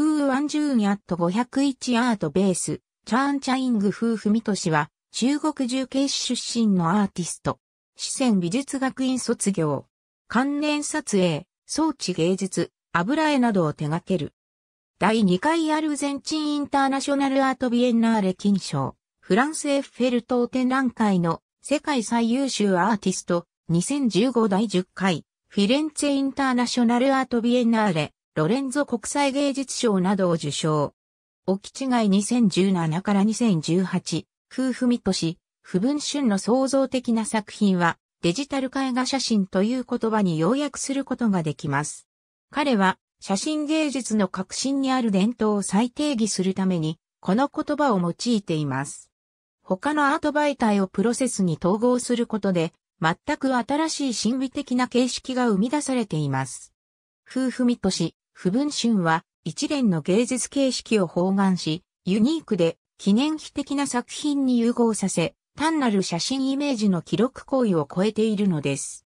フーワンジューニャット501アートベース、チャーンチャイングフーフミトシは、中国重慶市出身のアーティスト。四川美術学院卒業。関連撮影、装置芸術、油絵などを手掛ける。第2回アルゼンチンインターナショナルアートビエンナーレ金賞、フランスエッフェル塔展覧会の世界最優秀アーティスト2015第10回フィレンツェインターナショナルアートビエンナーレロレンゾ国際芸術賞などを受賞。沖違い2017から2018、空とし、不文春の創造的な作品は、デジタル絵画写真という言葉に要約することができます。彼は、写真芸術の革新にある伝統を再定義するために、この言葉を用いています。他のアート媒体をプロセスに統合することで、全く新しい心理的な形式が生み出されています。夫婦みとし、不文春は一連の芸術形式を包含し、ユニークで記念碑的な作品に融合させ、単なる写真イメージの記録行為を超えているのです。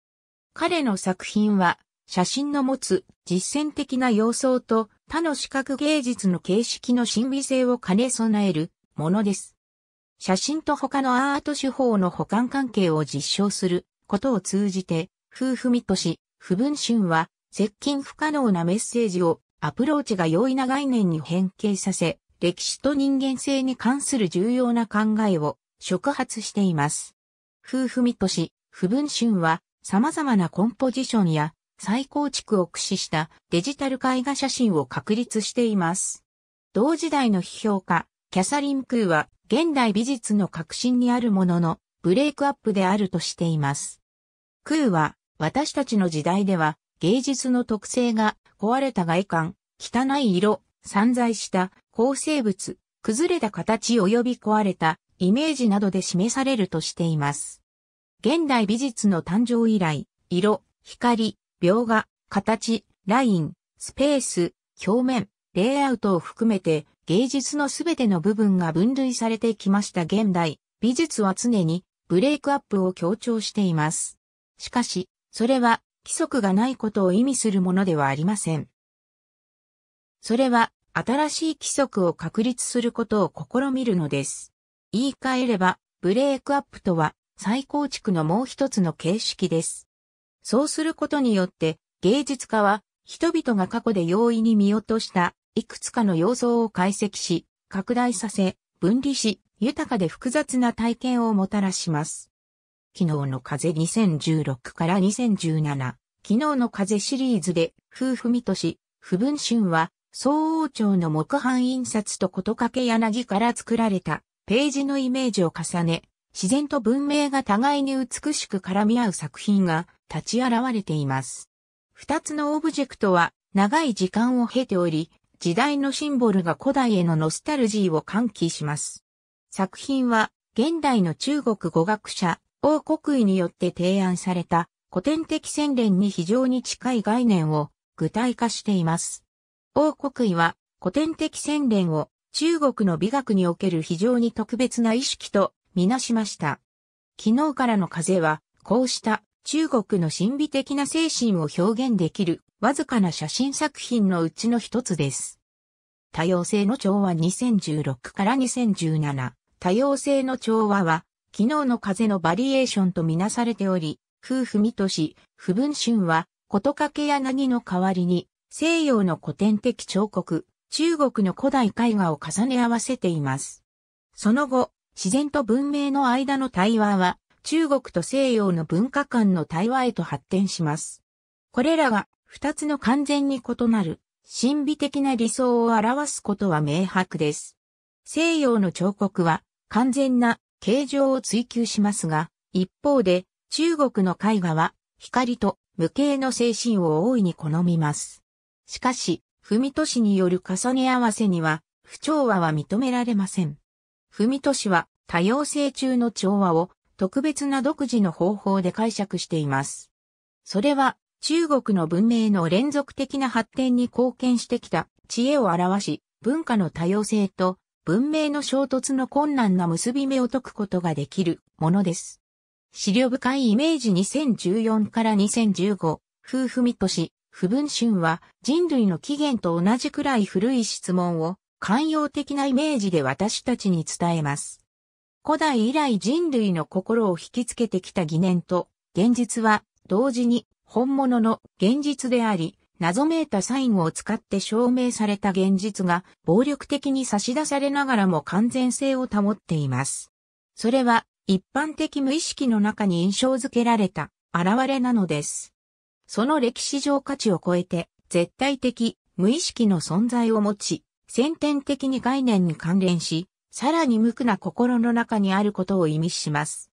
彼の作品は、写真の持つ実践的な様相と他の視覚芸術の形式の神秘性を兼ね備えるものです。写真と他のアート手法の補完関係を実証することを通じて、夫婦見とし、不文春は接近不可能なメッセージをアプローチが容易な概念に変形させ、歴史と人間性に関する重要な考えを触発しています。夫婦見とし、不文春は様々なコンポジションや再構築を駆使したデジタル絵画写真を確立しています。同時代の批評家、キャサリン・クーは現代美術の革新にあるもののブレイクアップであるとしています。クーは私たちの時代では芸術の特性が壊れた外観、汚い色、散在した構成物、崩れた形及び壊れたイメージなどで示されるとしています。現代美術の誕生以来、色、光、描画、形、ライン、スペース、表面、レイアウトを含めて芸術のすべての部分が分類されてきました現代、美術は常にブレイクアップを強調しています。しかし、それは規則がないことを意味するものではありません。それは、新しい規則を確立することを試みるのです。言い換えれば、ブレイクアップとは、再構築のもう一つの形式です。そうすることによって、芸術家は、人々が過去で容易に見落とした、いくつかの要素を解析し、拡大させ、分離し、豊かで複雑な体験をもたらします。昨日の風2016から2017、昨日の風シリーズで、夫婦見とし、不文春は、総王朝の木版印刷とことかけ柳から作られたページのイメージを重ね、自然と文明が互いに美しく絡み合う作品が立ち現れています。二つのオブジェクトは長い時間を経ており、時代のシンボルが古代へのノスタルジーを喚起します。作品は現代の中国語学者王国威によって提案された古典的洗練に非常に近い概念を具体化しています。王国威は古典的洗練を中国の美学における非常に特別な意識とみなしました。昨日からの風はこうした中国の神秘的な精神を表現できるわずかな写真作品のうちの一つです。多様性の調和2016から2017多様性の調和は昨日の風のバリエーションとみなされており、夫婦見とし、不文春は、ことかけ柳の代わりに、西洋の古典的彫刻、中国の古代絵画を重ね合わせています。その後、自然と文明の間の対話は、中国と西洋の文化間の対話へと発展します。これらが、二つの完全に異なる、神秘的な理想を表すことは明白です。西洋の彫刻は、完全な形状を追求しますが、一方で中国の絵画は光と無形の精神を大いに好みます。しかし、文都市による重ね合わせには不調和は認められません。文都市は多様性中の調和を特別な独自の方法で解釈しています。それは中国の文明の連続的な発展に貢献してきた知恵を表し、文化の多様性と文明の衝突の困難な結び目を解くことができるものです。資料深いイメージ2014から2015、夫婦みとし、不文春は人類の起源と同じくらい古い質問を寛容的なイメージで私たちに伝えます。古代以来人類の心を引きつけてきた疑念と現実は同時に本物の現実であり、謎めいたサインを使って証明された現実が暴力的に差し出されながらも完全性を保っています。それは一般的無意識の中に印象づけられた現れなのです。その歴史上価値を超えて絶対的無意識の存在を持ち、先天的に概念に関連し、さらに無垢な心の中にあることを意味します。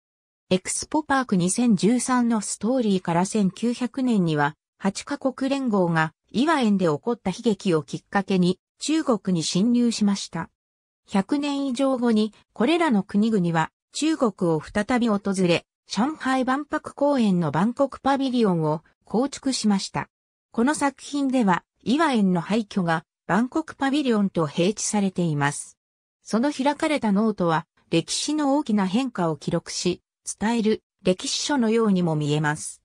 エクスポパーク2013のストーリーから1900年には8カ国連合が岩園で起こった悲劇をきっかけに中国に侵入しました。100年以上後にこれらの国々は中国を再び訪れ、上海万博公園の万国パビリオンを構築しました。この作品では岩園の廃墟が万国パビリオンと併置されています。その開かれたノートは歴史の大きな変化を記録し、伝える歴史書のようにも見えます。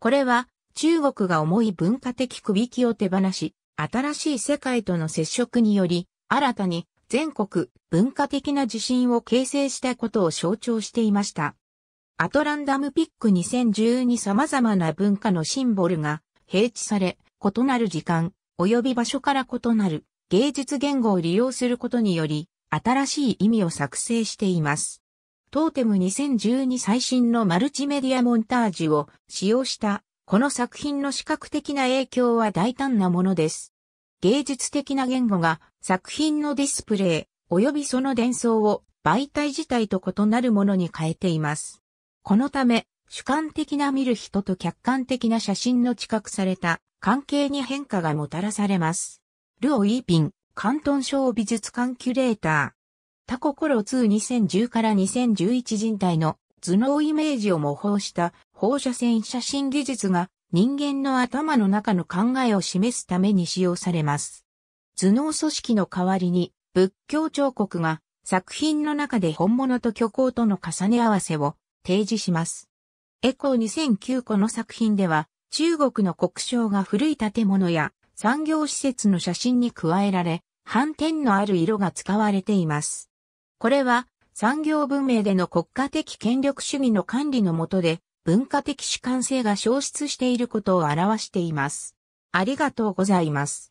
これは中国が重い文化的区引きを手放し、新しい世界との接触により、新たに全国文化的な自信を形成したことを象徴していました。アトランダムピック2010に様々な文化のシンボルが平地され、異なる時間、及び場所から異なる芸術言語を利用することにより、新しい意味を作成しています。トーテム2012最新のマルチメディアモンタージュを使用したこの作品の視覚的な影響は大胆なものです。芸術的な言語が作品のディスプレイ及びその伝送を媒体自体と異なるものに変えています。このため、主観的な見る人と客観的な写真の知覚された関係に変化がもたらされます。ルオ・イーピン、関東省美術館キュレーター。タココロ2 2010から2011人体の頭脳イメージを模倣した放射線写真技術が人間の頭の中の考えを示すために使用されます。頭脳組織の代わりに仏教彫刻が作品の中で本物と虚構との重ね合わせを提示します。エコー2009個の作品では中国の国章が古い建物や産業施設の写真に加えられ、反転のある色が使われています。これは産業文明での国家的権力主義の管理のもとで文化的主観性が消失していることを表しています。ありがとうございます。